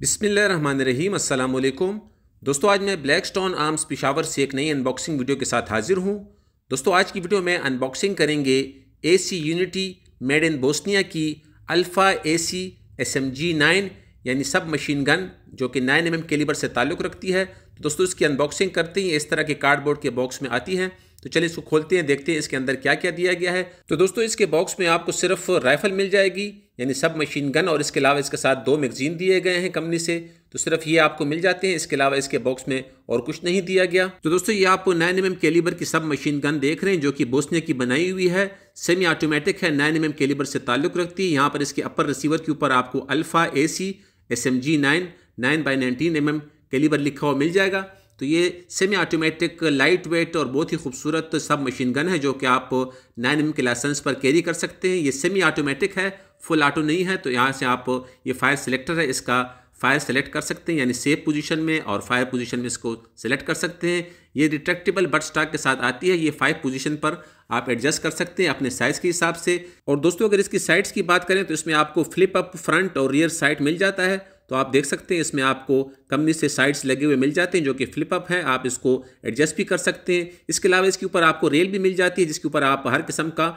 बिसमीम अल्लाम दोस्तों आज मैं ब्लैक स्टोन आर्म्स पिशावर से एक नई अनबॉक्सिंग वीडियो के साथ हाजिर हूँ दोस्तों आज की वीडियो में अनबॉक्सिंग करेंगे A C Unity made in Bosnia की Alfa A C S M G nine यानी सब मशीन गन जो कि नाइन एम एम कैलिबर से ताल्लुक़ रखती है तो दोस्तों इसकी अनबॉक्सिंग करते ही इस तरह के कार्डबोर्ड के बॉक्स में आती है तो चलिए इसको खोलते हैं देखते हैं इसके अंदर क्या क्या दिया गया है तो दोस्तों इसके बॉक्स में आपको सिर्फ राइफ़ल मिल जाएगी यानी सब मशीन गन और इसके अलावा इसके साथ दो मैगज़ीन दिए गए हैं कंपनी से तो सिर्फ ये आपको मिल जाते हैं इसके अलावा इसके बॉक्स में और कुछ नहीं दिया गया तो दोस्तों ये आप नाइन एम एम कैलिबर की सब मशीन गन देख रहे हैं जो कि बोसने की बनाई हुई है सेमी ऑटोमेटिक है नाइन एम एम कैलिबर से ताल्लुक़ रखती है यहाँ पर इसके अपर रिसीवर के ऊपर आपको Alfa A C S M G nine nine by nineteen M M calibre लिखा हुआ मिल जाएगा तो ये सेमी ऑटोमेटिक लाइट वेट और बहुत ही खूबसूरत सब मशीन गन है जो कि आप नाइन एम के लाइसेंस पर कैरी कर सकते हैं ये सेमी ऑटोमेटिक है फुल ऑटो नहीं है तो यहाँ से आप ये फायर सिलेक्टर है इसका फायर सेलेक्ट कर सकते हैं यानी सेफ पोजीशन में और फायर पोजीशन में इसको सेलेक्ट कर सकते हैं ये रिट्रैक्टेबल बट स्टॉक के साथ आती है ये फाइव पोजीशन पर आप एडजस्ट कर सकते हैं अपने साइज़ के हिसाब से और दोस्तों अगर इसकी साइड्स की बात करें तो इसमें आपको फ्लिप अप फ्रंट और रियर साइड मिल जाता है तो आप देख सकते हैं इसमें आपको कंपनी से साइड्स लगे हुए मिल जाते हैं जो कि फ्लिप अप हैं आप इसको एडजस्ट भी कर सकते हैं इसके अलावा इसके ऊपर आपको रेल भी मिल जाती है जिसके ऊपर आप हर किस्म का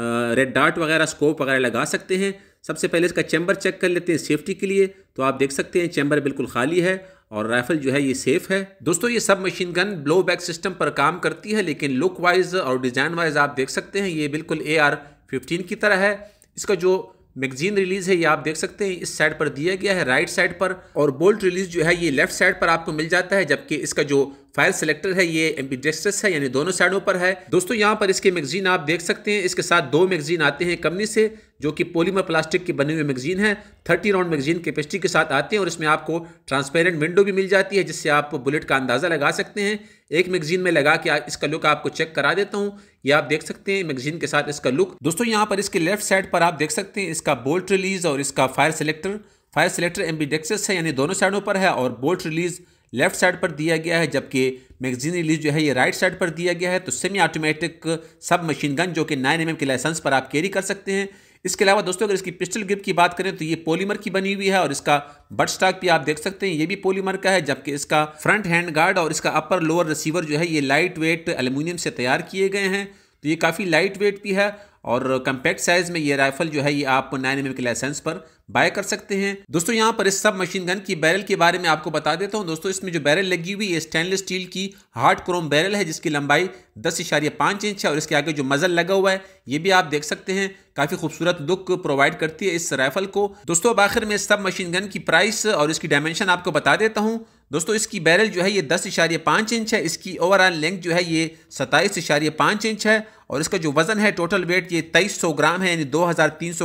रेड डार्ट वगैरह स्कोप वगैरह लगा सकते हैं सबसे पहले इसका चैम्बर चेक कर लेते हैं सेफ्टी के लिए तो आप देख सकते हैं चैम्बर बिल्कुल खाली है और राइफल जो है ये सेफ है दोस्तों ये submachine gun blow back system पर काम करती है लेकिन लुक वाइज और डिज़ाइन वाइज आप देख सकते हैं ये बिल्कुल ए आर फिफ्टीन की तरह है इसका जो मैगजीन रिलीज है ये आप देख सकते हैं इस साइड पर दिया गया है राइट साइड पर और बोल्ट रिलीज जो है ये लेफ्ट साइड पर आपको मिल जाता है जबकि इसका जो फाइल सेलेक्टर है ये एम्पीडेस्ट्रस है यानी दोनों साइडों पर है दोस्तों यहाँ पर इसके मैगजीन आप देख सकते हैं इसके साथ दो मैगजीन आते हैं कंपनी से जो कि पोलीमर प्लास्टिक की बनी हुई मैगजीन है थर्टी राउंड मैगजीन कैपेसिटी के साथ आते हैं और इसमें आपको ट्रांसपेरेंट विंडो भी मिल जाती है जिससे आप बुलेट का अंदाज़ा लगा सकते हैं एक मैगजीन में लगा के इसका लुक आपको चेक करा देता हूँ ये आप देख सकते हैं मैगजीन के साथ इसका लुक दोस्तों यहाँ पर इसके लेफ्ट साइड पर आप देख सकते हैं इसका बोल्ट रिलीज और इसका फायर सेलेक्टर फायर सेलेक्टर डेक्सेस है यानी दोनों साइडों पर है और बोल्ट रिलीज़ लेफ्ट साइड पर दिया गया है जबकि मैगजीन रिलीज जो है ये राइट साइड पर दिया गया है तो semi automatic submachine gun जो कि नाइन एम mm के लाइसेंस पर आप कैरी कर सकते हैं इसके अलावा दोस्तों अगर इसकी पिस्टल ग्रिप की बात करें तो ये पॉलीमर की बनी हुई है और इसका बट स्टॉक भी आप देख सकते हैं ये भी पॉलीमर का है जबकि इसका फ्रंट हैंड गार्ड और इसका अपर लोअर रिसीवर जो है ये लाइट वेट एल्यूमिनियम से तैयार किए गए हैं तो ये काफ़ी लाइट वेट भी है और कंपैक्ट साइज में ये राइफल जो है ये आप नाइन एम के लाइसेंस पर बाय कर सकते हैं दोस्तों यहाँ पर इस सब मशीन गन की बैरल के बारे में आपको बता देता हूँ दोस्तों इसमें जो बैरल लगी हुई है स्टेनलेस स्टील की हार्ड क्रोम बैरल है जिसकी लंबाई दस इशारिया पाँच इंच है और इसके आगे जो मजल लगा हुआ है ये भी आप देख सकते हैं काफ़ी खूबसूरत लुक प्रोवाइड करती है इस राइफल को दोस्तों अब आखिर में सब मशीन गन की प्राइस और इसकी डायमेंशन आपको बता देता हूँ दोस्तों इसकी बैरल जो है ये दस पाँच इंच है इसकी ओवरऑल लेंथ जो है ये सताइस पाँच इंच है और इसका जो वजन है टोटल वेट ये तेईस ग्राम है यानी दो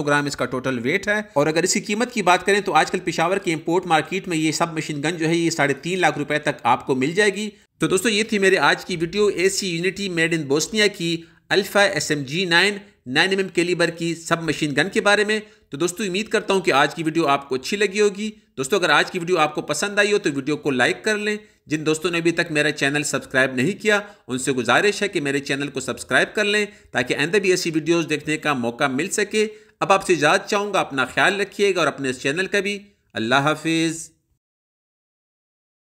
ग्राम इसका टोटल वेट है और अगर इसकी कीमत की बात करें तो आजकल पिशावर के इम्पोर्ट मार्केट में ये सब मशीन गन जो है ये साढ़े तीन लाख रुपए तक आपको मिल जाएगी तो दोस्तों ये थी मेरे आज की video A Unity made in Bosnia की Alfa S M G nine nine M calibre की सब मशीन गन के बारे में तो दोस्तों उम्मीद करता हूँ कि आज की वीडियो आपको अच्छी लगी होगी दोस्तों अगर आज की वीडियो आपको पसंद आई हो तो वीडियो को लाइक कर लें जिन दोस्तों ने अभी तक मेरा चैनल सब्सक्राइब नहीं किया उनसे गुजारिश है कि मेरे चैनल को सब्सक्राइब कर लें ताकि आंदे भी ऐसी वीडियोज़ देखने का मौका मिल सके अब आपसे इजाज़त चाहूँगा अपना ख्याल रखिएगा और अपने इस चैनल का भी अल्लाह हाफिज़